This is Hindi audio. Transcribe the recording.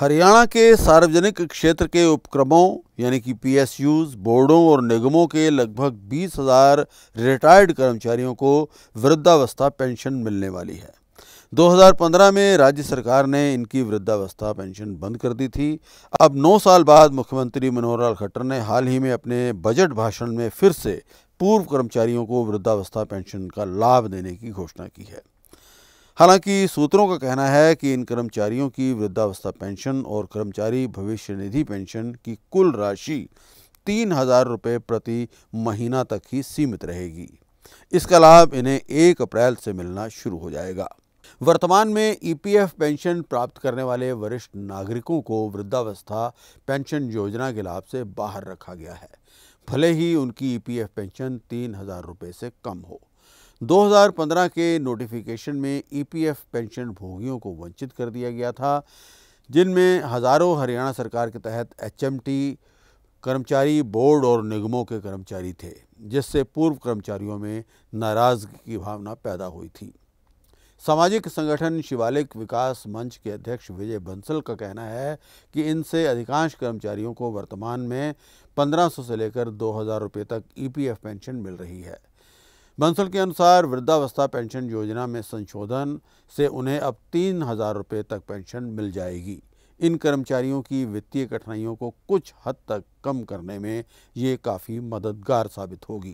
हरियाणा के सार्वजनिक क्षेत्र के उपक्रमों यानी कि पीएसयूज बोर्डों और निगमों के लगभग बीस हजार रिटायर्ड कर्मचारियों को वृद्धावस्था पेंशन मिलने वाली है 2015 में राज्य सरकार ने इनकी वृद्धावस्था पेंशन बंद कर दी थी अब 9 साल बाद मुख्यमंत्री मनोहर लाल खट्टर ने हाल ही में अपने बजट भाषण में फिर से पूर्व कर्मचारियों को वृद्धावस्था पेंशन का लाभ देने की घोषणा की है हालांकि सूत्रों का कहना है कि इन कर्मचारियों की वृद्धावस्था पेंशन और कर्मचारी भविष्य निधि पेंशन की कुल राशि तीन हजार रुपये प्रति महीना तक ही सीमित रहेगी इसका लाभ इन्हें एक अप्रैल से मिलना शुरू हो जाएगा वर्तमान में ईपीएफ पेंशन प्राप्त करने वाले वरिष्ठ नागरिकों को वृद्धावस्था पेंशन योजना के लाभ से बाहर रखा गया है भले ही उनकी ईपीएफ पेंशन तीन हजार रुपये से कम हो 2015 के नोटिफिकेशन में ईपीएफ e पेंशन भोगियों को वंचित कर दिया गया था जिनमें हज़ारों हरियाणा सरकार के तहत एचएमटी कर्मचारी बोर्ड और निगमों के कर्मचारी थे जिससे पूर्व कर्मचारियों में नाराज़गी की भावना पैदा हुई थी सामाजिक संगठन शिवालिक विकास मंच के अध्यक्ष विजय बंसल का कहना है कि इनसे अधिकांश कर्मचारियों को वर्तमान में 1500 से लेकर 2000 रुपए तक ईपीएफ e पेंशन मिल रही है बंसल के अनुसार वृद्धावस्था पेंशन योजना में संशोधन से उन्हें अब तीन हज़ार रुपये तक पेंशन मिल जाएगी इन कर्मचारियों की वित्तीय कठिनाइयों को कुछ हद तक कम करने में ये काफ़ी मददगार साबित होगी